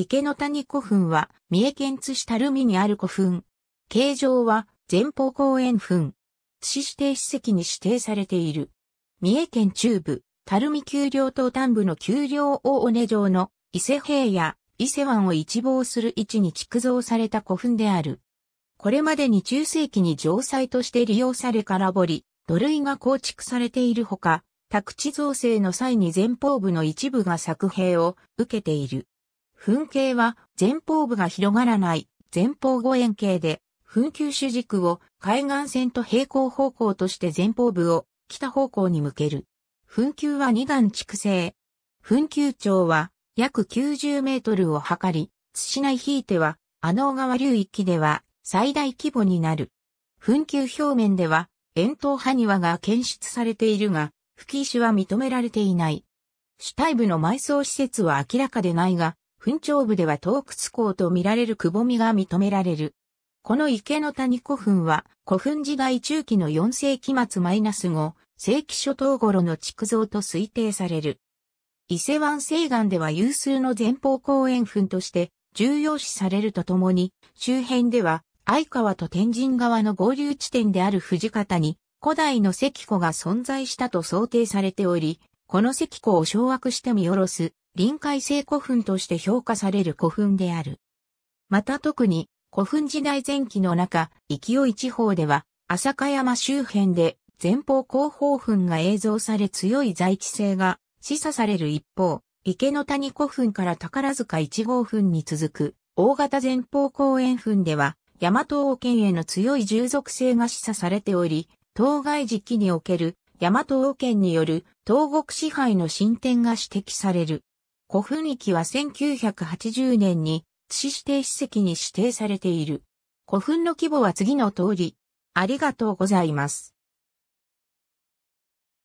池の谷古墳は、三重県津市垂水にある古墳。形状は、前方後円墳。津市指定史跡に指定されている。三重県中部、垂水丘陵島端部の丘陵大尾根城の伊勢平野、伊勢湾を一望する位置に築造された古墳である。これまでに中世紀に城塞として利用され空堀、土塁が構築されているほか、宅地造成の際に前方部の一部が作兵を受けている。噴形は前方部が広がらない前方後円形で、噴球主軸を海岸線と平行方向として前方部を北方向に向ける。噴球は二段蓄成。噴球長は約90メートルを測り、津市内ひいては、あの川流域では最大規模になる。噴球表面では、円筒埴輪が検出されているが、吹石は認められていない。主体部の埋葬施設は明らかでないが、墳頂部では洞窟港と見られるくぼみが認められる。この池の谷古墳は古墳時代中期の4世紀末マイナス5世紀初頭頃の築造と推定される。伊勢湾西岸では有数の前方公園墳として重要視されるとともに、周辺では相川と天神川の合流地点である藤方に古代の石庫が存在したと想定されており、この石庫を掌握して見下ろす臨海性古墳として評価される古墳である。また特に古墳時代前期の中、勢い地方では、浅香山周辺で前方後方墳が映像され強い在地性が示唆される一方、池の谷古墳から宝塚1号墳に続く大型前方後円墳では、大和王権への強い従属性が示唆されており、当該時期における大和王権による東国支配の進展が指摘される。古墳域は1980年に地指定史跡に指定されている。古墳の規模は次の通り。ありがとうございます。